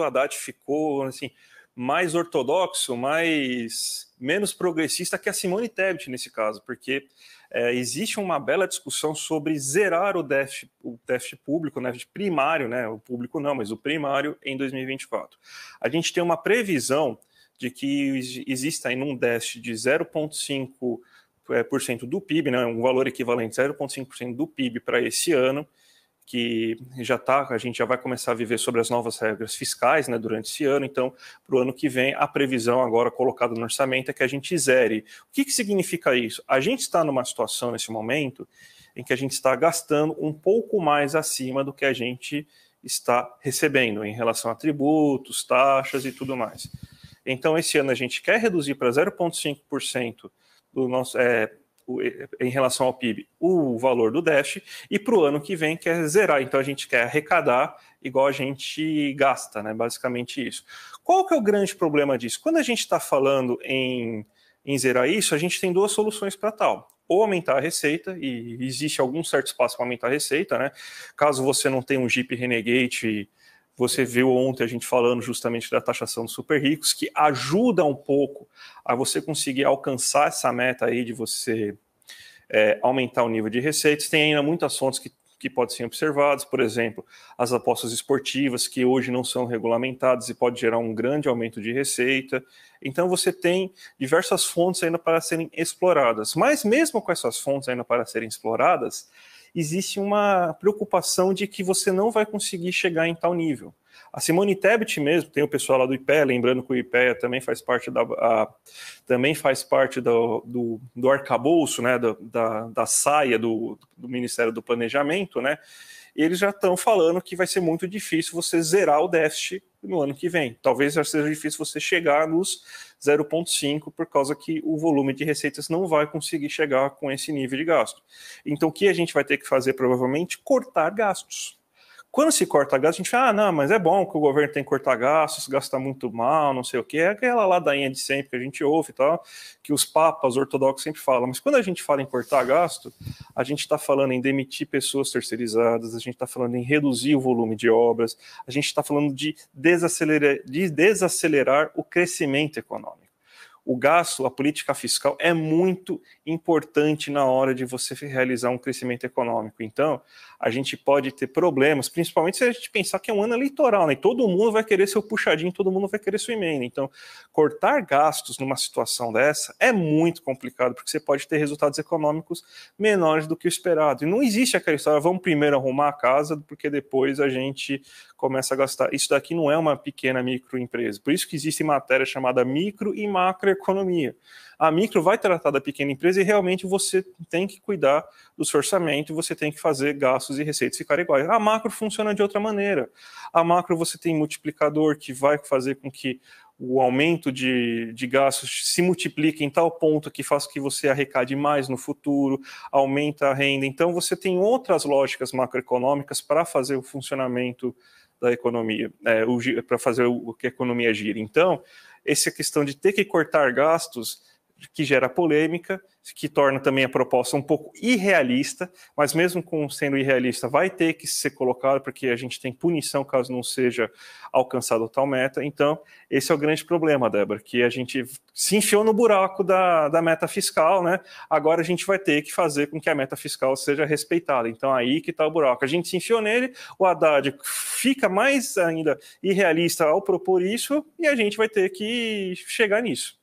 o Haddad ficou assim, mais ortodoxo, mais menos progressista que a Simone Tebet nesse caso, porque é, existe uma bela discussão sobre zerar o déficit, o déficit público, né, primário, né, o público não, mas o primário em 2024. A gente tem uma previsão de que exista ainda um déficit de 0,5% é, do PIB, né, um valor equivalente a 0,5% do PIB para esse ano, que já está, a gente já vai começar a viver sobre as novas regras fiscais né, durante esse ano, então, para o ano que vem, a previsão agora colocada no orçamento é que a gente zere. O que, que significa isso? A gente está numa situação nesse momento em que a gente está gastando um pouco mais acima do que a gente está recebendo em relação a tributos, taxas e tudo mais. Então, esse ano a gente quer reduzir para 0,5% do nosso. É, em relação ao PIB o valor do déficit e para o ano que vem quer zerar. Então a gente quer arrecadar igual a gente gasta, né? Basicamente isso. Qual que é o grande problema disso? Quando a gente está falando em, em zerar isso, a gente tem duas soluções para tal ou aumentar a receita, e existe algum certo espaço para aumentar a receita, né? Caso você não tenha um Jeep Renegade você viu ontem a gente falando justamente da taxação dos super ricos, que ajuda um pouco a você conseguir alcançar essa meta aí de você é, aumentar o nível de receitas. Tem ainda muitas fontes que, que podem ser observadas, por exemplo, as apostas esportivas, que hoje não são regulamentadas e pode gerar um grande aumento de receita. Então você tem diversas fontes ainda para serem exploradas. Mas mesmo com essas fontes ainda para serem exploradas, existe uma preocupação de que você não vai conseguir chegar em tal nível. A Simone Tebet mesmo, tem o pessoal lá do IPEA, lembrando que o IPEA também faz parte da a, também faz parte do, do, do arcabouço, né, da, da, da saia do, do Ministério do Planejamento, né? Eles já estão falando que vai ser muito difícil você zerar o déficit no ano que vem. Talvez seja difícil você chegar nos 0,5, por causa que o volume de receitas não vai conseguir chegar com esse nível de gasto. Então, o que a gente vai ter que fazer, provavelmente? Cortar gastos. Quando se corta gasto, a gente fala, ah, não, mas é bom que o governo tem que cortar gastos, gasta muito mal, não sei o que. É aquela ladainha de sempre que a gente ouve e tal, que os papas ortodoxos sempre falam. Mas quando a gente fala em cortar gasto, a gente está falando em demitir pessoas terceirizadas, a gente está falando em reduzir o volume de obras, a gente está falando de desacelerar, de desacelerar o crescimento econômico o gasto, a política fiscal é muito importante na hora de você realizar um crescimento econômico. Então, a gente pode ter problemas, principalmente se a gente pensar que é um ano eleitoral, né? todo mundo vai querer seu puxadinho, todo mundo vai querer sua emenda. Então, cortar gastos numa situação dessa é muito complicado, porque você pode ter resultados econômicos menores do que o esperado. E não existe aquela história, vamos primeiro arrumar a casa, porque depois a gente começa a gastar. Isso daqui não é uma pequena microempresa. Por isso que existe matéria chamada micro e macro microeconomia. A micro vai tratar da pequena empresa e realmente você tem que cuidar do seu orçamento, você tem que fazer gastos e receitas ficarem iguais. A macro funciona de outra maneira. A macro você tem multiplicador que vai fazer com que o aumento de, de gastos se multiplica em tal ponto que faz que você arrecade mais no futuro, aumenta a renda. Então, você tem outras lógicas macroeconômicas para fazer o funcionamento da economia, é, para fazer o que a economia gira. Então, essa questão de ter que cortar gastos que gera polêmica, que torna também a proposta um pouco irrealista, mas mesmo com sendo irrealista, vai ter que ser colocado, porque a gente tem punição caso não seja alcançado tal meta. Então, esse é o grande problema, Débora, que a gente se enfiou no buraco da, da meta fiscal, né? Agora a gente vai ter que fazer com que a meta fiscal seja respeitada. Então, aí que está o buraco. A gente se enfiou nele, o Haddad fica mais ainda irrealista ao propor isso, e a gente vai ter que chegar nisso.